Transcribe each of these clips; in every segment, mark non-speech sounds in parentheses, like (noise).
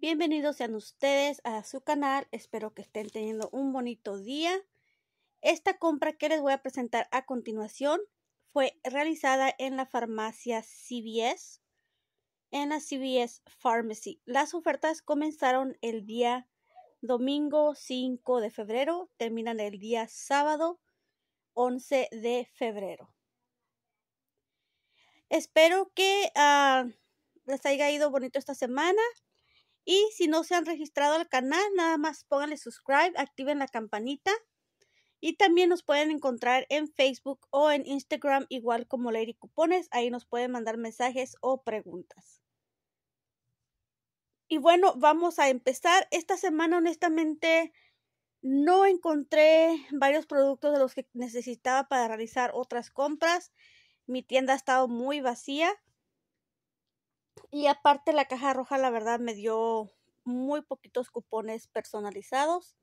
Bienvenidos sean ustedes a su canal, espero que estén teniendo un bonito día. Esta compra que les voy a presentar a continuación fue realizada en la farmacia CVS, en la CVS Pharmacy. Las ofertas comenzaron el día domingo 5 de febrero, terminan el día sábado 11 de febrero. Espero que ah, les haya ido bonito esta semana. Y si no se han registrado al canal, nada más pónganle subscribe, activen la campanita. Y también nos pueden encontrar en Facebook o en Instagram, igual como Lady Cupones. Ahí nos pueden mandar mensajes o preguntas. Y bueno, vamos a empezar. Esta semana, honestamente, no encontré varios productos de los que necesitaba para realizar otras compras. Mi tienda ha estado muy vacía. Y aparte la caja roja, la verdad, me dio muy poquitos cupones personalizados.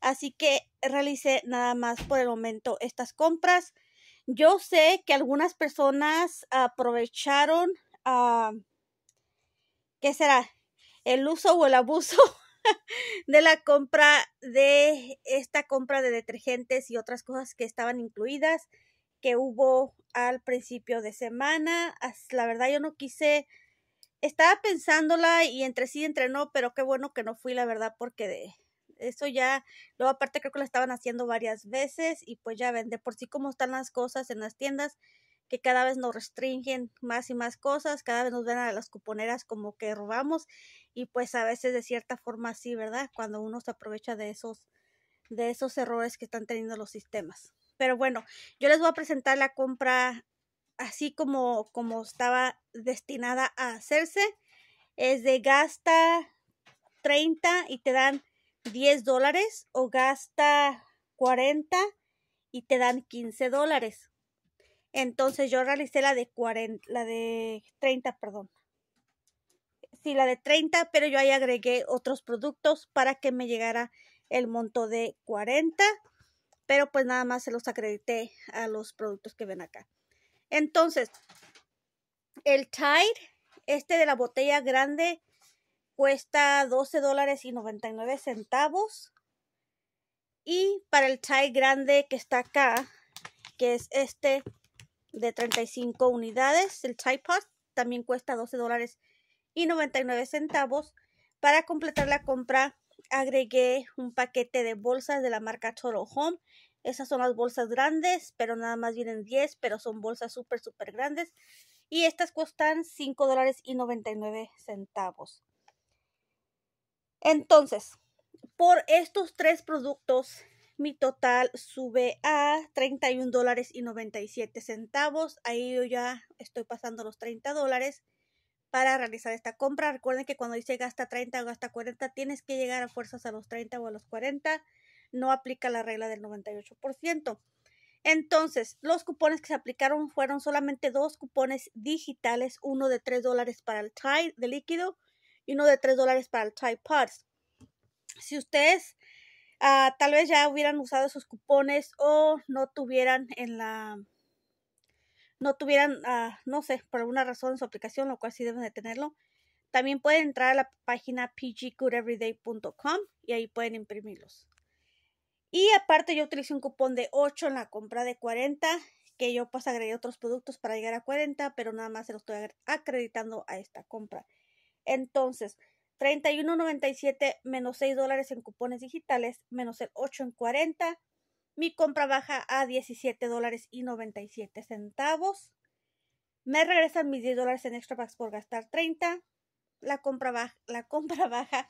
Así que realicé nada más por el momento estas compras. Yo sé que algunas personas aprovecharon, ah, ¿qué será? El uso o el abuso (laughs) de la compra de esta compra de detergentes y otras cosas que estaban incluidas que hubo al principio de semana. La verdad yo no quise estaba pensándola y entre sí, entrenó, pero qué bueno que no fui, la verdad, porque de eso ya, luego aparte creo que lo estaban haciendo varias veces y pues ya ven, de por sí cómo están las cosas en las tiendas, que cada vez nos restringen más y más cosas, cada vez nos ven a las cuponeras como que robamos y pues a veces de cierta forma sí, ¿verdad? Cuando uno se aprovecha de esos, de esos errores que están teniendo los sistemas. Pero bueno, yo les voy a presentar la compra así como, como estaba destinada a hacerse, es de gasta 30 y te dan 10 dólares o gasta 40 y te dan 15 dólares. Entonces yo realicé la de la de 30, perdón. Sí, la de 30, pero yo ahí agregué otros productos para que me llegara el monto de 40, pero pues nada más se los acredité a los productos que ven acá. Entonces, el Tide, este de la botella grande, cuesta 12 dólares y 99 centavos. Y para el Tide grande que está acá, que es este de 35 unidades, el Tide Pod, también cuesta 12 dólares y 99 centavos. Para completar la compra, agregué un paquete de bolsas de la marca Toro Home esas son las bolsas grandes, pero nada más vienen 10, pero son bolsas súper, súper grandes. Y estas cuestan $5.99. dólares y 99 centavos. Entonces, por estos tres productos, mi total sube a 31 dólares y 97 centavos. Ahí yo ya estoy pasando los 30 dólares para realizar esta compra. Recuerden que cuando dice gasta 30 o gasta 40, tienes que llegar a fuerzas a los 30 o a los 40 no aplica la regla del 98%. Entonces, los cupones que se aplicaron fueron solamente dos cupones digitales, uno de 3 dólares para el Tide de líquido y uno de 3 dólares para el Tide parts. Si ustedes ah, tal vez ya hubieran usado esos cupones o no tuvieran en la... no tuvieran, ah, no sé, por alguna razón en su aplicación, lo cual sí deben de tenerlo, también pueden entrar a la página pggoodeveryday.com y ahí pueden imprimirlos. Y aparte yo utilicé un cupón de 8 en la compra de 40, que yo pues agregué otros productos para llegar a 40, pero nada más se los estoy acreditando a esta compra. Entonces, 31.97 menos 6 dólares en cupones digitales, menos el 8 en 40. Mi compra baja a 17 dólares y 97 centavos. Me regresan mis 10 dólares en extra packs por gastar 30. La compra, baja, la compra (laughs) baja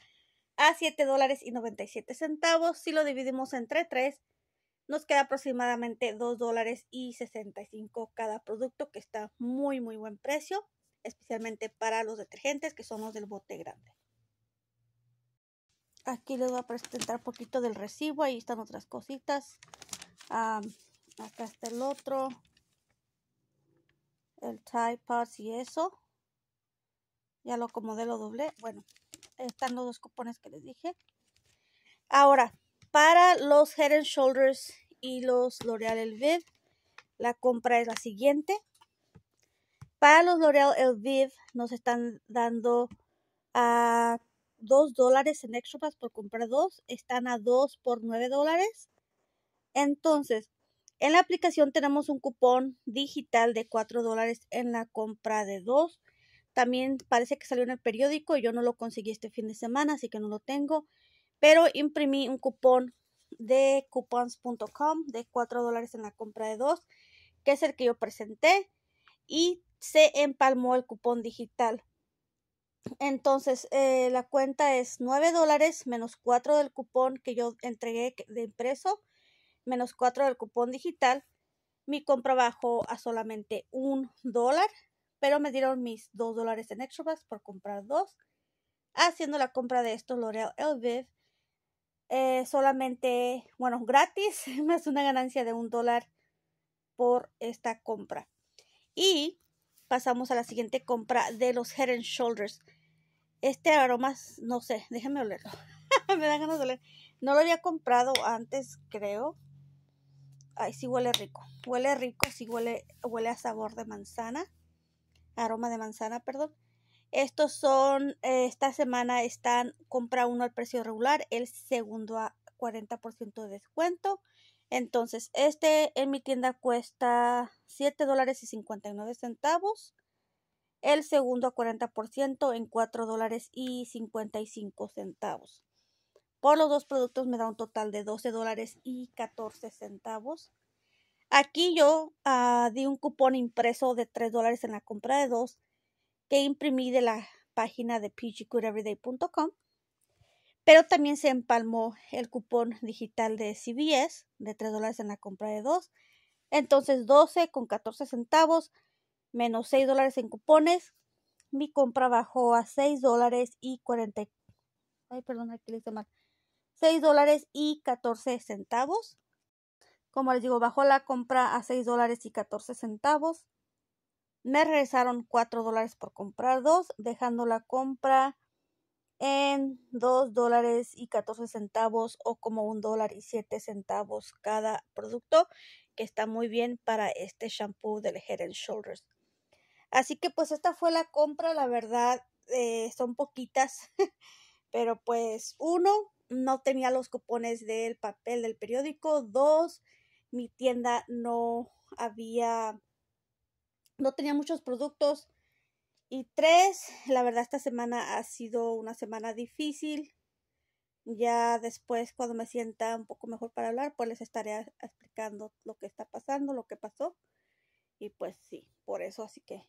a 7 dólares y 97 centavos. Si lo dividimos entre 3, nos queda aproximadamente 2 dólares y 65 cada producto, que está muy, muy buen precio, especialmente para los detergentes, que son los del bote grande. Aquí les voy a presentar un poquito del recibo, ahí están otras cositas. hasta acá está el otro, el Tide Pods y eso. Ya lo acomodé, lo doble Bueno, están los dos cupones que les dije. Ahora, para los Head and Shoulders y los L'Oreal viv la compra es la siguiente. Para los L'Oreal Viv nos están dando a ah, 2 dólares en extra por comprar dos. Están a 2 por 9 dólares. Entonces, en la aplicación tenemos un cupón digital de 4 dólares en la compra de dos también parece que salió en el periódico, y yo no lo conseguí este fin de semana, así que no lo tengo, pero imprimí un cupón de coupons.com de 4 dólares en la compra de dos, que es el que yo presenté, y se empalmó el cupón digital. Entonces, eh, la cuenta es 9 dólares menos 4 del cupón que yo entregué de impreso, menos 4 del cupón digital. Mi compra bajó a solamente un dólar pero me dieron mis 2 dólares en bucks. por comprar dos. Haciendo la compra de estos L'Oreal Elvive. Eh, solamente, bueno, gratis, (laughs) más una ganancia de un dólar por esta compra. Y pasamos a la siguiente compra de los Head and Shoulders. Este aroma, no sé, déjenme olerlo. (laughs) me da ganas de oler. No lo había comprado antes, creo. Ay, sí huele rico. Huele rico, sí huele, huele a sabor de manzana aroma de manzana, perdón. Estos son, eh, esta semana están, compra uno al precio regular, el segundo a 40% de descuento. Entonces, este en mi tienda cuesta $7.59. dólares y centavos. El segundo a 40% en $4.55. dólares y centavos. Por los dos productos me da un total de $12.14. dólares y centavos. Aquí yo ah, di un cupón impreso de 3 dólares en la compra de dos que imprimí de la página de pgcoodeveryday.com, pero también se empalmó el cupón digital de CBS de 3 dólares en la compra de dos. Entonces 12 con 14 centavos menos 6 dólares en cupones. Mi compra bajó a 6 dólares y 40. Ay, perdón, aquí le hice mal. 6 dólares y 14 centavos. Como les digo, bajó la compra a 6 dólares y 14 centavos. Me regresaron 4 dólares por comprar dos, dejando la compra en 2 dólares y 14 centavos o como 1 dólar y 7 centavos cada producto, que está muy bien para este shampoo del Head and Shoulders. Así que pues esta fue la compra, la verdad, eh, son poquitas, (laughs) pero pues uno, no tenía los cupones del papel del periódico, dos, mi tienda no había, no tenía muchos productos. Y tres, la verdad esta semana ha sido una semana difícil. Ya después, cuando me sienta un poco mejor para hablar, pues les estaré explicando lo que está pasando, lo que pasó. Y pues sí, por eso, así que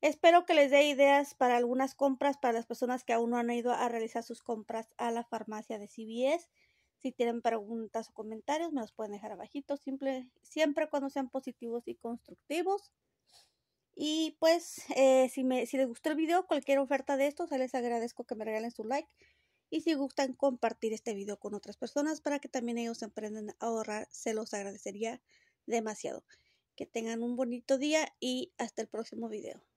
espero que les dé ideas para algunas compras para las personas que aún no han ido a realizar sus compras a la farmacia de CBS. Si tienen preguntas o comentarios, me los pueden dejar abajito, simple, siempre cuando sean positivos y constructivos. Y pues, eh, si, me, si les gustó el video, cualquier oferta de estos, les agradezco que me regalen su like. Y si gustan compartir este video con otras personas para que también ellos aprendan a ahorrar, se los agradecería demasiado. Que tengan un bonito día y hasta el próximo video.